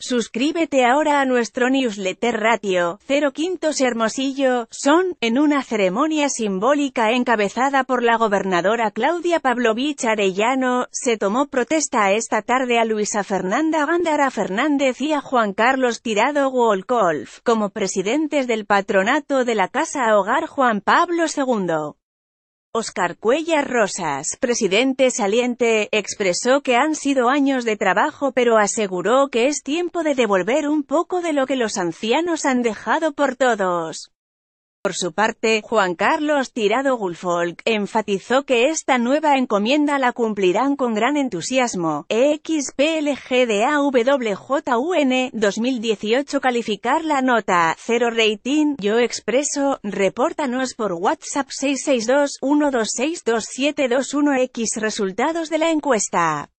Suscríbete ahora a nuestro newsletter Ratio Cero Quintos Hermosillo, son, en una ceremonia simbólica encabezada por la gobernadora Claudia Pavlovich Arellano, se tomó protesta esta tarde a Luisa Fernanda Gándara Fernández y a Juan Carlos Tirado Wolkolf, como presidentes del patronato de la Casa Hogar Juan Pablo II. Oscar Cuellas Rosas, presidente saliente, expresó que han sido años de trabajo pero aseguró que es tiempo de devolver un poco de lo que los ancianos han dejado por todos. Por su parte, Juan Carlos Tirado Gulfolk enfatizó que esta nueva encomienda la cumplirán con gran entusiasmo. EXPLGDAWJUN 2018 calificar la nota 0 rating Yo Expreso, repórtanos por WhatsApp 662 126 X resultados de la encuesta.